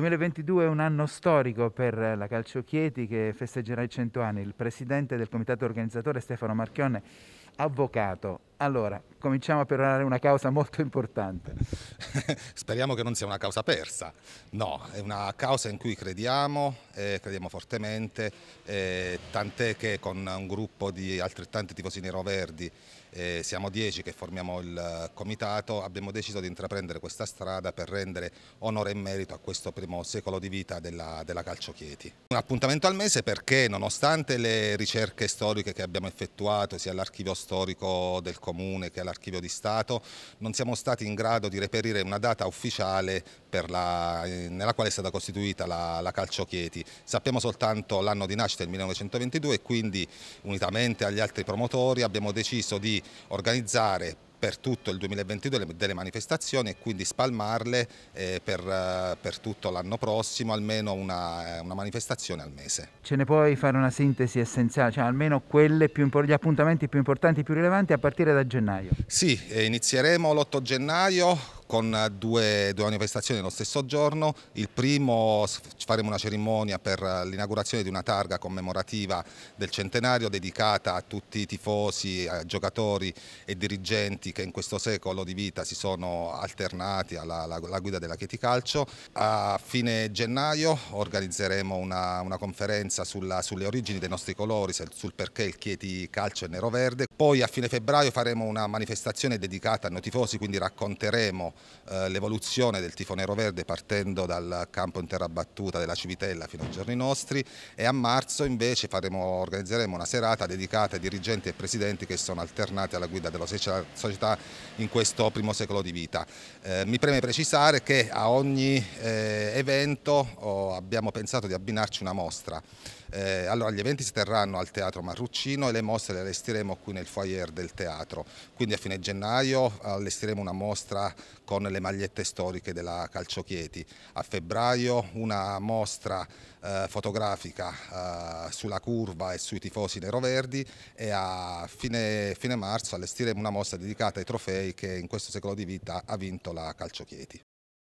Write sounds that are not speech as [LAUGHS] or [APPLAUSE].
2022 è un anno storico per la Calcio Chieti che festeggerà i 100 anni. Il presidente del comitato organizzatore Stefano Marchione, avvocato. Allora, cominciamo a perorare una causa molto importante. [LAUGHS] Speriamo che non sia una causa persa, no, è una causa in cui crediamo, eh, crediamo fortemente, eh, tant'è che con un gruppo di altrettanti tifosi nero eh, siamo dieci che formiamo il eh, comitato, abbiamo deciso di intraprendere questa strada per rendere onore e merito a questo primo secolo di vita della, della Calcio Chieti. Un appuntamento al mese perché nonostante le ricerche storiche che abbiamo effettuato, sia all'archivio storico del comune che alla dell'Archivio di Stato, non siamo stati in grado di reperire una data ufficiale la, eh, nella quale è stata costituita la, la Calcio Chieti. Sappiamo soltanto l'anno di nascita, il 1922, e quindi unitamente agli altri promotori abbiamo deciso di organizzare per tutto il 2022 delle manifestazioni e quindi spalmarle eh, per, eh, per, tutto l'anno prossimo, almeno una, eh, una, manifestazione al mese. Ce ne puoi fare una sintesi essenziale, cioè almeno più, gli appuntamenti più importanti, più rilevanti a partire da gennaio? Sì, inizieremo l'8 gennaio con due, due, manifestazioni nello stesso giorno. Il primo faremo una cerimonia per l'inaugurazione di una targa commemorativa del centenario dedicata a tutti i tifosi, giocatori e dirigenti che in questo secolo di vita si sono alternati alla, alla, alla guida della Chieti Calcio. A fine gennaio organizzeremo una, una conferenza sulla, sulle origini dei nostri colori, sul perché il Chieti Calcio è nero-verde. Poi a fine febbraio faremo una manifestazione dedicata a noi tifosi, quindi racconteremo eh, l'evoluzione del tifo nero-verde partendo dal campo in terra battuta della Civitella fino ai giorni nostri e a marzo invece faremo, organizzeremo una serata dedicata ai dirigenti e presidenti che sono alternati alla guida della società in questo primo secolo di vita. Eh, mi preme precisare che a ogni eh, evento oh, abbiamo pensato di abbinarci una mostra. Eh, allora gli eventi si terranno al Teatro Marruccino e le mostre le allestiremo qui nel nel foyer del teatro. Quindi a fine gennaio eh, allestiremo una mostra con le magliette storiche della Calcio Chieti. a febbraio una mostra eh, fotografica eh, sulla curva e sui tifosi neroverdi e a fine, fine marzo allestiremo una mostra dedicata ai trofei che in questo secolo di vita ha vinto la Calcio Chieti.